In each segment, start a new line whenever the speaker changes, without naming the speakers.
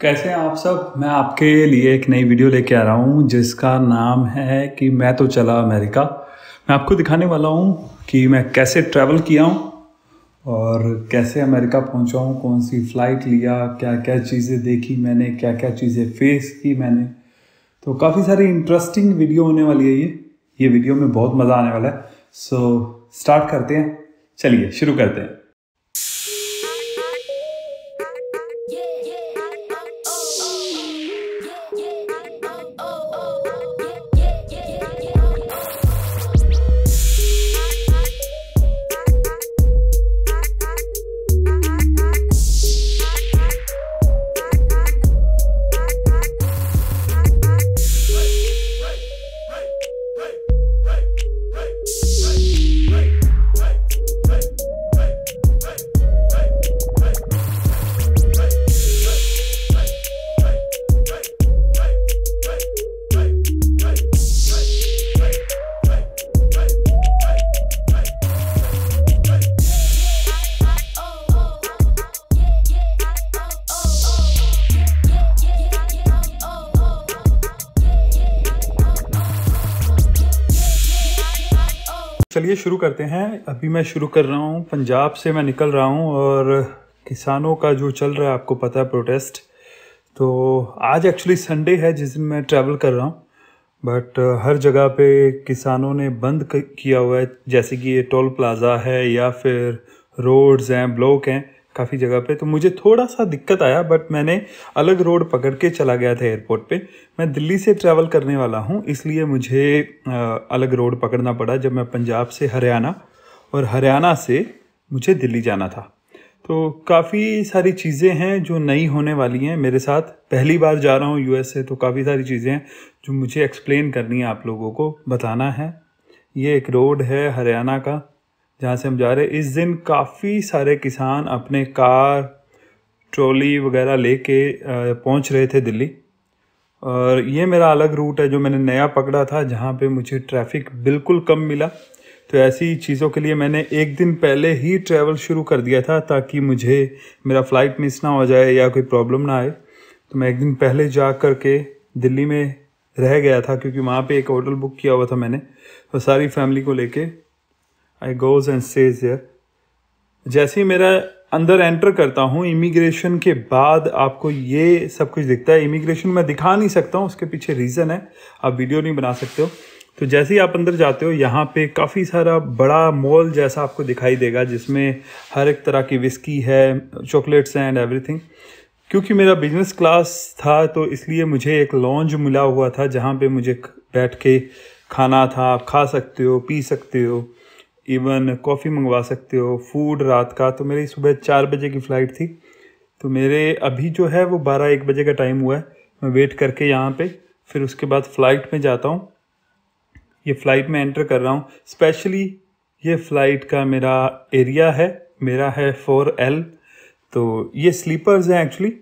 कैसे हैं आप सब मैं आपके लिए एक नई वीडियो लेके आ रहा हूँ जिसका नाम है कि मैं तो चला अमेरिका मैं आपको दिखाने वाला हूँ कि मैं कैसे ट्रैवल किया हूँ और कैसे अमेरिका पहुँचा हूँ कौन सी फ़्लाइट लिया क्या क्या चीज़ें देखी मैंने क्या क्या चीज़ें फेस की मैंने तो काफ़ी सारी इंटरेस्टिंग वीडियो होने वाली है ये ये वीडियो में बहुत मज़ा आने वाला है सो so, स्टार्ट करते हैं चलिए शुरू करते हैं चलिए शुरू करते हैं अभी मैं शुरू कर रहा हूँ पंजाब से मैं निकल रहा हूँ और किसानों का जो चल रहा है आपको पता है प्रोटेस्ट तो आज एक्चुअली संडे है जिस दिन मैं ट्रैवल कर रहा हूँ बट uh, हर जगह पे किसानों ने बंद किया हुआ है जैसे कि ये टोल प्लाज़ा है या फिर रोड्स हैं ब्लॉक हैं काफ़ी जगह पे तो मुझे थोड़ा सा दिक्कत आया बट मैंने अलग रोड पकड़ के चला गया था एयरपोर्ट पे मैं दिल्ली से ट्रैवल करने वाला हूँ इसलिए मुझे अलग रोड पकड़ना पड़ा जब मैं पंजाब से हरियाणा और हरियाणा से मुझे दिल्ली जाना था तो काफ़ी सारी चीज़ें हैं जो नई होने वाली हैं मेरे साथ पहली बार जा रहा हूँ यू से तो काफ़ी सारी चीज़ें हैं जो मुझे एक्सप्लेन करनी है आप लोगों को बताना है ये एक रोड है हरियाणा का जहाँ से हम जा रहे हैं इस दिन काफ़ी सारे किसान अपने कार ट्रॉली वगैरह लेके पहुँच रहे थे दिल्ली और ये मेरा अलग रूट है जो मैंने नया पकड़ा था जहाँ पे मुझे ट्रैफिक बिल्कुल कम मिला तो ऐसी चीज़ों के लिए मैंने एक दिन पहले ही ट्रैवल शुरू कर दिया था ताकि मुझे मेरा फ़्लाइट मिस ना हो जाए या कोई प्रॉब्लम ना आए तो मैं एक दिन पहले जा कर के दिल्ली में रह गया था क्योंकि वहाँ पे एक होटल बुक किया हुआ था मैंने और तो सारी फैमिली को लेके आई गोज एंड सेज जैसे ही मेरा अंदर एंटर करता हूँ इमिग्रेशन के बाद आपको ये सब कुछ दिखता है इमिग्रेशन मैं दिखा नहीं सकता हूँ उसके पीछे रीज़न है आप वीडियो नहीं बना सकते हो तो जैसे ही आप अंदर जाते हो यहाँ पे काफ़ी सारा बड़ा मॉल जैसा आपको दिखाई देगा जिसमें हर एक तरह की विस्की है चॉकलेट्स हैं एंड एवरीथिंग क्योंकि मेरा बिजनेस क्लास था तो इसलिए मुझे एक लॉन्ज मिला हुआ था जहाँ पे मुझे बैठ के खाना था आप खा सकते हो पी सकते हो इवन कॉफ़ी मंगवा सकते हो फूड रात का तो मेरी सुबह चार बजे की फ़्लाइट थी तो मेरे अभी जो है वो बारह एक बजे का टाइम हुआ है मैं वेट करके यहाँ पे फिर उसके बाद फ़्लाइट में जाता हूँ ये फ़्लाइट में एंटर कर रहा हूँ स्पेशली ये फ़्लाइट का मेरा एरिया है मेरा है फोर एल तो ये स्लीपर्स हैं एक्चुअली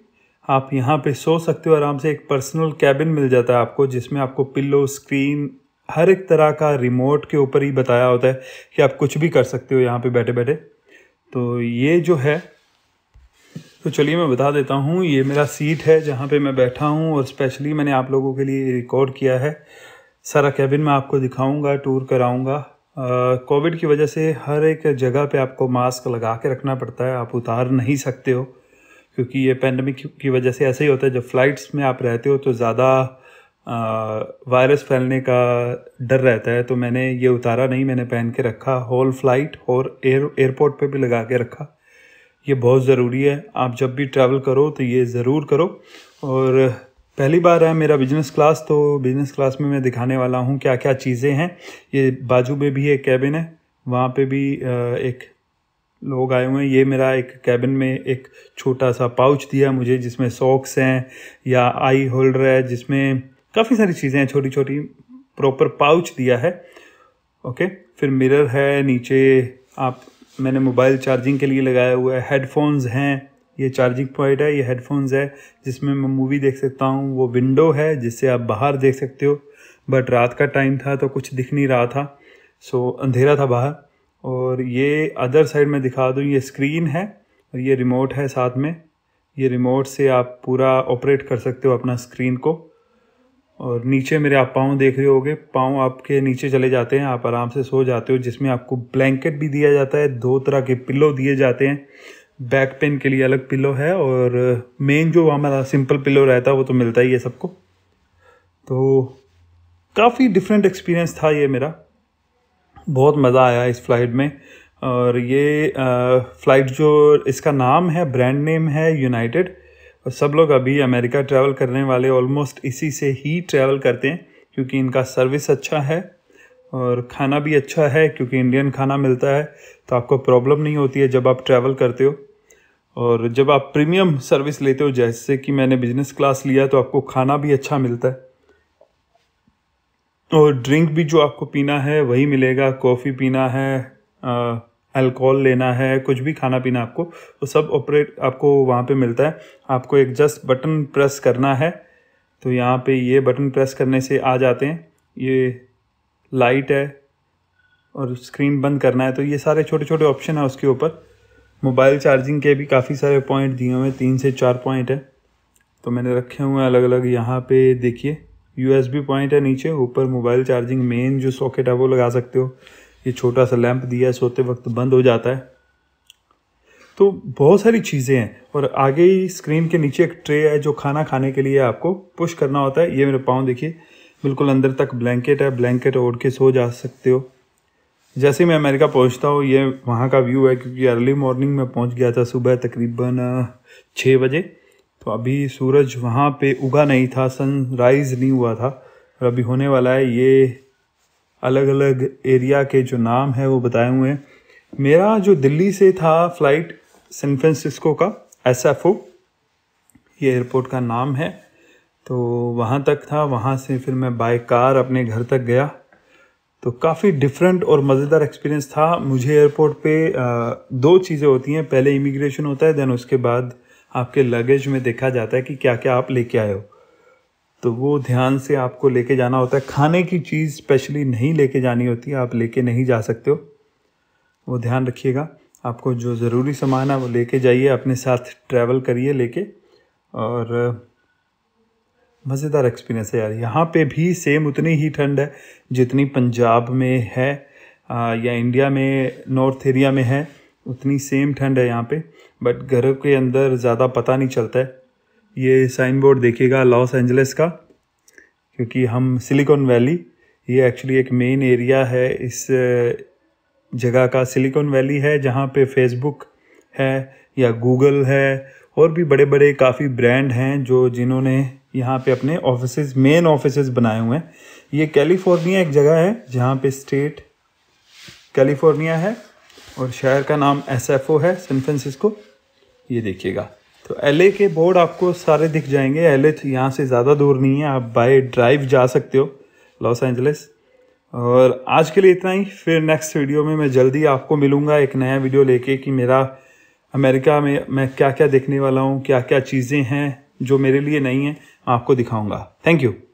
आप यहाँ पे सो सकते हो आराम से एक पर्सनल कैबिन मिल जाता है आपको जिसमें आपको पिल्लो स्क्रीन हर एक तरह का रिमोट के ऊपर ही बताया होता है कि आप कुछ भी कर सकते हो यहाँ पे बैठे बैठे तो ये जो है तो चलिए मैं बता देता हूँ ये मेरा सीट है जहाँ पे मैं बैठा हूँ और स्पेशली मैंने आप लोगों के लिए रिकॉर्ड किया है सारा कैबिन मैं आपको दिखाऊंगा टूर कराऊंगा कोविड की वजह से हर एक जगह पे आपको मास्क लगा के रखना पड़ता है आप उतार नहीं सकते हो क्योंकि ये पेंडेमिक की वजह से ऐसे ही होता है जब फ्लाइट्स में आप रहते हो तो ज़्यादा वायरस फैलने का डर रहता है तो मैंने ये उतारा नहीं मैंने पहन के रखा होल फ्लाइट और एयर एयरपोर्ट पे भी लगा के रखा ये बहुत ज़रूरी है आप जब भी ट्रैवल करो तो ये ज़रूर करो और पहली बार है मेरा बिजनेस क्लास तो बिजनेस क्लास में मैं दिखाने वाला हूँ क्या क्या चीज़ें हैं ये बाजू में भी एक कैबिन है वहाँ पे भी एक लोग आए हुए हैं ये मेरा एक कैबिन में एक छोटा सा पाउच दिया मुझे जिसमें सॉक्स हैं या आई होल्डर है जिसमें काफ़ी सारी चीज़ें हैं छोटी छोटी प्रॉपर पाउच दिया है ओके फिर मिरर है नीचे आप मैंने मोबाइल चार्जिंग के लिए लगाया हुआ है हेडफोन्स हैं ये चार्जिंग पॉइंट है ये हेडफोन्स है जिसमें मैं मूवी देख सकता हूँ वो विंडो है जिससे आप बाहर देख सकते हो बट रात का टाइम था तो कुछ दिख नहीं रहा था सो अंधेरा था बाहर और ये अदर साइड में दिखा दूँ ये स्क्रीन है और ये रिमोट है साथ में ये रिमोट से आप पूरा ऑपरेट कर सकते हो अपना स्क्रीन को और नीचे मेरे आप पाँव देख रहे होगे पाँव आपके नीचे चले जाते हैं आप आराम से सो जाते हो जिसमें आपको ब्लैंकेट भी दिया जाता है दो तरह के पिल्लो दिए जाते हैं बैक पेन के लिए अलग पिल्लो है और मेन जो हमारा सिंपल पिल्लो रहता है वो तो मिलता ही है सबको तो काफ़ी डिफरेंट एक्सपीरियंस था ये मेरा बहुत मज़ा आया इस फ्लाइट में और ये फ़्लाइट जो इसका नाम है ब्रांड नेम है यूनाइटेड और सब लोग अभी अमेरिका ट्रैवल करने वाले ऑलमोस्ट इसी से ही ट्रैवल करते हैं क्योंकि इनका सर्विस अच्छा है और खाना भी अच्छा है क्योंकि इंडियन खाना मिलता है तो आपको प्रॉब्लम नहीं होती है जब आप ट्रैवल करते हो और जब आप प्रीमियम सर्विस लेते हो जैसे कि मैंने बिजनेस क्लास लिया तो आपको खाना भी अच्छा मिलता है और ड्रिंक भी जो आपको पीना है वही मिलेगा कॉफ़ी पीना है आ, अल्कोहल लेना है कुछ भी खाना पीना आपको वो तो सब ऑपरेट आपको वहाँ पे मिलता है आपको एक जस्ट बटन प्रेस करना है तो यहाँ पे ये बटन प्रेस करने से आ जाते हैं ये लाइट है और स्क्रीन बंद करना है तो ये सारे छोटे छोटे ऑप्शन हैं उसके ऊपर मोबाइल चार्जिंग के भी काफ़ी सारे पॉइंट दिए हुए हैं तीन से चार पॉइंट है तो मैंने रखे हुए हैं अलग अलग यहाँ पे देखिए यूएसबी पॉइंट है नीचे ऊपर मोबाइल चार्जिंग मेन जो सॉकेट है वो लगा सकते हो ये छोटा सा लैंप दिया है सोते वक्त बंद हो जाता है तो बहुत सारी चीज़ें हैं और आगे ही स्क्रीन के नीचे एक ट्रे है जो खाना खाने के लिए आपको पुश करना होता है ये मेरे पाँव देखिए बिल्कुल अंदर तक ब्लैंकेट है ब्लैंकेट ओढ़ के सो जा सकते हो जैसे मैं अमेरिका पहुंचता हूँ ये वहाँ का व्यू है क्योंकि अर्ली मॉर्निंग में पहुँच गया था सुबह तकरीबन छः बजे तो अभी सूरज वहाँ पे उगा नहीं था सनराइज़ नहीं हुआ था और अभी होने वाला है ये अलग अलग एरिया के जो नाम है वो बताए हुए हैं मेरा जो दिल्ली से था फ्लाइट सैन फ्रांसिस्को का एस एफ ओ ये एयरपोर्ट का नाम है तो वहाँ तक था वहाँ से फिर मैं बाय कार अपने घर तक गया तो काफ़ी डिफरेंट और मज़ेदार एक्सपीरियंस था मुझे एयरपोर्ट पे दो चीज़ें होती हैं पहले इमिग्रेशन होता है देन उसके बाद आपके लगेज में देखा जाता है कि क्या क्या आप लेके आए हो तो वो ध्यान से आपको लेके जाना होता है खाने की चीज़ स्पेशली नहीं लेके जानी होती आप लेके नहीं जा सकते हो वो ध्यान रखिएगा आपको जो ज़रूरी सामान है वो लेके जाइए अपने साथ ट्रैवल करिए लेके और मज़ेदार एक्सपीरियंस है यार यहाँ पे भी सेम उतनी ही ठंड है जितनी पंजाब में है आ, या इंडिया में नॉर्थ एरिया में है उतनी सेम ठंड है यहाँ पे बट घरों के अंदर ज़्यादा पता नहीं चलता है ये साइन बोर्ड देखिएगा लॉस एंजलिस का क्योंकि हम सिलिकॉन वैली ये एक्चुअली एक मेन एरिया है इस जगह का सिलिकॉन वैली है जहाँ पे फेसबुक है या गूगल है और भी बड़े बड़े काफ़ी ब्रांड हैं जो जिन्होंने यहाँ पे अपने ऑफिस मेन ऑफिस बनाए हुए हैं ये कैलिफोर्निया एक जगह है जहाँ पे स्टेट कैलिफोर्निया है और शहर का नाम एस है सैन फ्रांसिस्को ये देखिएगा तो एल के बोर्ड आपको सारे दिख जाएंगे एल तो यहाँ से ज़्यादा दूर नहीं है आप बाय ड्राइव जा सकते हो लॉस एंजलिस और आज के लिए इतना ही फिर नेक्स्ट वीडियो में मैं जल्दी आपको मिलूँगा एक नया वीडियो लेके कि मेरा अमेरिका में मैं क्या क्या देखने वाला हूँ क्या क्या चीज़ें हैं जो मेरे लिए नहीं हैं आपको दिखाऊँगा थैंक यू